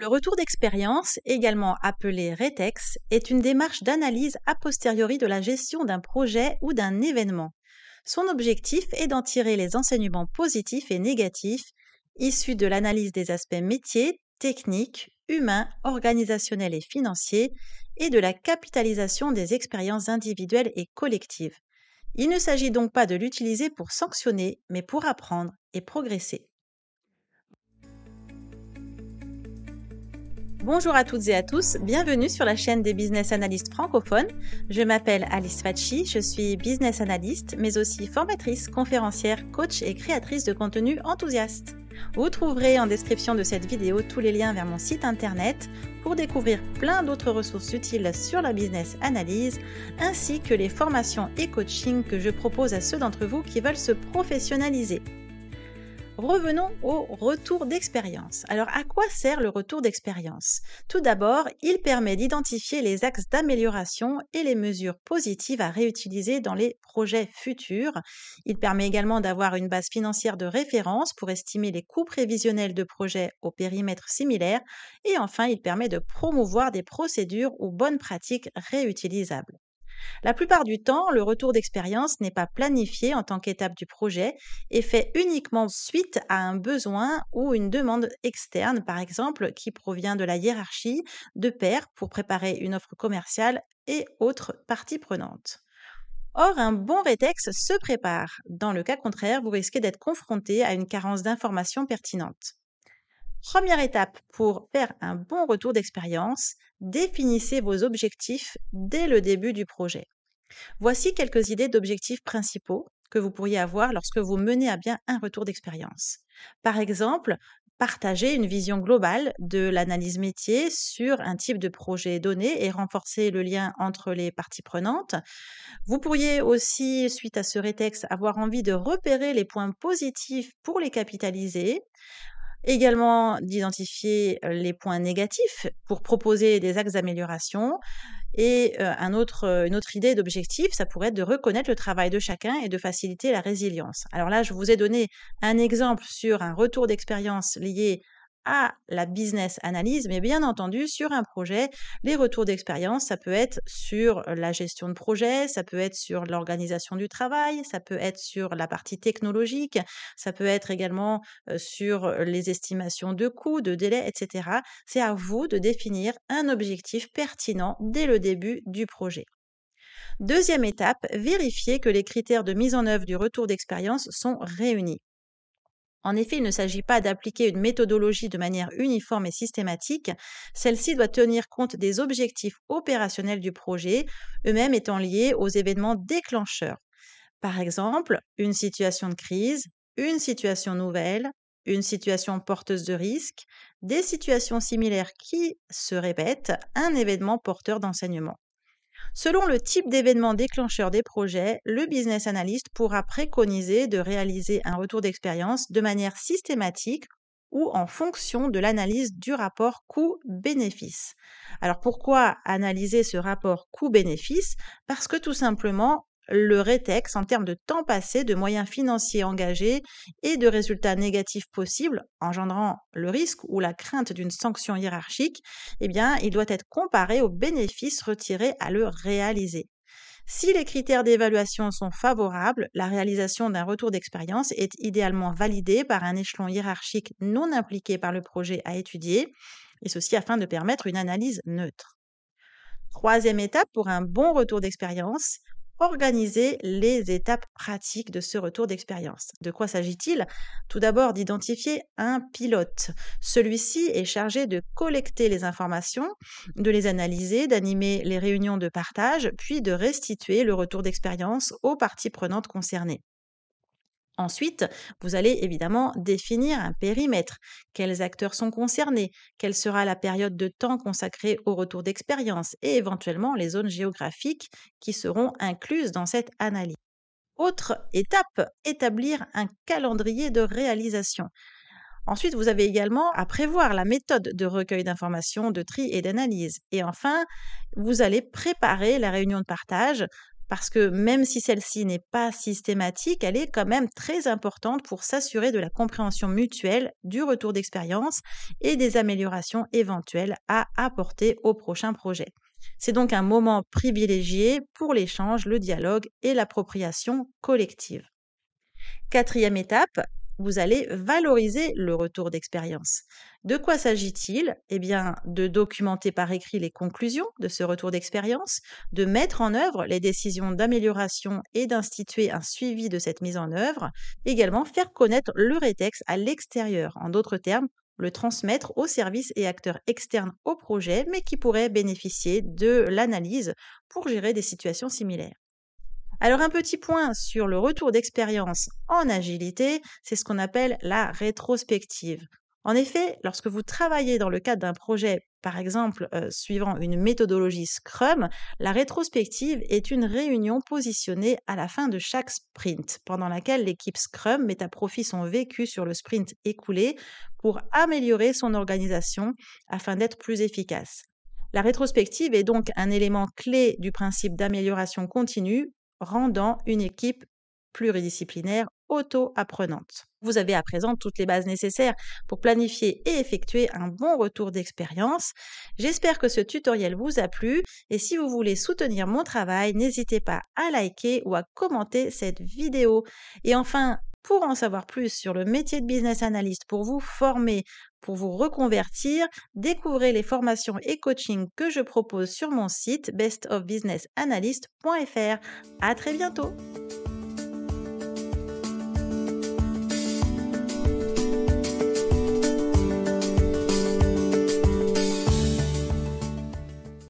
Le retour d'expérience, également appelé RETEX, est une démarche d'analyse a posteriori de la gestion d'un projet ou d'un événement. Son objectif est d'en tirer les enseignements positifs et négatifs issus de l'analyse des aspects métiers, techniques, humains, organisationnels et financiers et de la capitalisation des expériences individuelles et collectives. Il ne s'agit donc pas de l'utiliser pour sanctionner, mais pour apprendre et progresser. Bonjour à toutes et à tous, bienvenue sur la chaîne des business analystes francophones. Je m'appelle Alice Fatchi, je suis business analyst, mais aussi formatrice, conférencière, coach et créatrice de contenu enthousiaste. Vous trouverez en description de cette vidéo tous les liens vers mon site internet pour découvrir plein d'autres ressources utiles sur la business analyse, ainsi que les formations et coachings que je propose à ceux d'entre vous qui veulent se professionnaliser. Revenons au retour d'expérience. Alors à quoi sert le retour d'expérience Tout d'abord, il permet d'identifier les axes d'amélioration et les mesures positives à réutiliser dans les projets futurs. Il permet également d'avoir une base financière de référence pour estimer les coûts prévisionnels de projets au périmètre similaire. Et enfin, il permet de promouvoir des procédures ou bonnes pratiques réutilisables. La plupart du temps, le retour d'expérience n'est pas planifié en tant qu'étape du projet et fait uniquement suite à un besoin ou une demande externe, par exemple, qui provient de la hiérarchie, de pairs pour préparer une offre commerciale et autres parties prenantes. Or, un bon rétex se prépare. Dans le cas contraire, vous risquez d'être confronté à une carence d'informations pertinentes. Première étape pour faire un bon retour d'expérience, définissez vos objectifs dès le début du projet. Voici quelques idées d'objectifs principaux que vous pourriez avoir lorsque vous menez à bien un retour d'expérience. Par exemple, partager une vision globale de l'analyse métier sur un type de projet donné et renforcer le lien entre les parties prenantes. Vous pourriez aussi, suite à ce rétexte, avoir envie de repérer les points positifs pour les capitaliser également d'identifier les points négatifs pour proposer des axes d'amélioration. Et un autre, une autre idée d'objectif, ça pourrait être de reconnaître le travail de chacun et de faciliter la résilience. Alors là, je vous ai donné un exemple sur un retour d'expérience lié à la business analyse, mais bien entendu, sur un projet, les retours d'expérience, ça peut être sur la gestion de projet, ça peut être sur l'organisation du travail, ça peut être sur la partie technologique, ça peut être également sur les estimations de coûts, de délais, etc. C'est à vous de définir un objectif pertinent dès le début du projet. Deuxième étape, vérifier que les critères de mise en œuvre du retour d'expérience sont réunis. En effet, il ne s'agit pas d'appliquer une méthodologie de manière uniforme et systématique. Celle-ci doit tenir compte des objectifs opérationnels du projet, eux-mêmes étant liés aux événements déclencheurs. Par exemple, une situation de crise, une situation nouvelle, une situation porteuse de risque, des situations similaires qui se répètent, un événement porteur d'enseignement. Selon le type d'événement déclencheur des projets, le business analyst pourra préconiser de réaliser un retour d'expérience de manière systématique ou en fonction de l'analyse du rapport coût-bénéfice. Alors pourquoi analyser ce rapport coût-bénéfice Parce que tout simplement, le rétex en termes de temps passé, de moyens financiers engagés et de résultats négatifs possibles, engendrant le risque ou la crainte d'une sanction hiérarchique, eh bien, il doit être comparé aux bénéfices retirés à le réaliser. Si les critères d'évaluation sont favorables, la réalisation d'un retour d'expérience est idéalement validée par un échelon hiérarchique non impliqué par le projet à étudier, et ceci afin de permettre une analyse neutre. Troisième étape pour un bon retour d'expérience, organiser les étapes pratiques de ce retour d'expérience. De quoi s'agit-il Tout d'abord d'identifier un pilote. Celui-ci est chargé de collecter les informations, de les analyser, d'animer les réunions de partage, puis de restituer le retour d'expérience aux parties prenantes concernées. Ensuite, vous allez évidemment définir un périmètre, quels acteurs sont concernés, quelle sera la période de temps consacrée au retour d'expérience et éventuellement les zones géographiques qui seront incluses dans cette analyse. Autre étape, établir un calendrier de réalisation. Ensuite, vous avez également à prévoir la méthode de recueil d'informations, de tri et d'analyse. Et enfin, vous allez préparer la réunion de partage parce que même si celle-ci n'est pas systématique, elle est quand même très importante pour s'assurer de la compréhension mutuelle, du retour d'expérience et des améliorations éventuelles à apporter au prochain projet. C'est donc un moment privilégié pour l'échange, le dialogue et l'appropriation collective. Quatrième étape, vous allez valoriser le retour d'expérience. De quoi s'agit-il Eh bien, de documenter par écrit les conclusions de ce retour d'expérience, de mettre en œuvre les décisions d'amélioration et d'instituer un suivi de cette mise en œuvre, également faire connaître le rétex à l'extérieur, en d'autres termes, le transmettre aux services et acteurs externes au projet, mais qui pourraient bénéficier de l'analyse pour gérer des situations similaires. Alors un petit point sur le retour d'expérience en agilité, c'est ce qu'on appelle la rétrospective. En effet, lorsque vous travaillez dans le cadre d'un projet, par exemple euh, suivant une méthodologie Scrum, la rétrospective est une réunion positionnée à la fin de chaque sprint, pendant laquelle l'équipe Scrum met à profit son vécu sur le sprint écoulé pour améliorer son organisation afin d'être plus efficace. La rétrospective est donc un élément clé du principe d'amélioration continue rendant une équipe pluridisciplinaire auto-apprenante. Vous avez à présent toutes les bases nécessaires pour planifier et effectuer un bon retour d'expérience. J'espère que ce tutoriel vous a plu et si vous voulez soutenir mon travail, n'hésitez pas à liker ou à commenter cette vidéo. Et enfin, pour en savoir plus sur le métier de business analyst, pour vous former, pour vous reconvertir, découvrez les formations et coachings que je propose sur mon site bestofbusinessanalyst.fr. À très bientôt!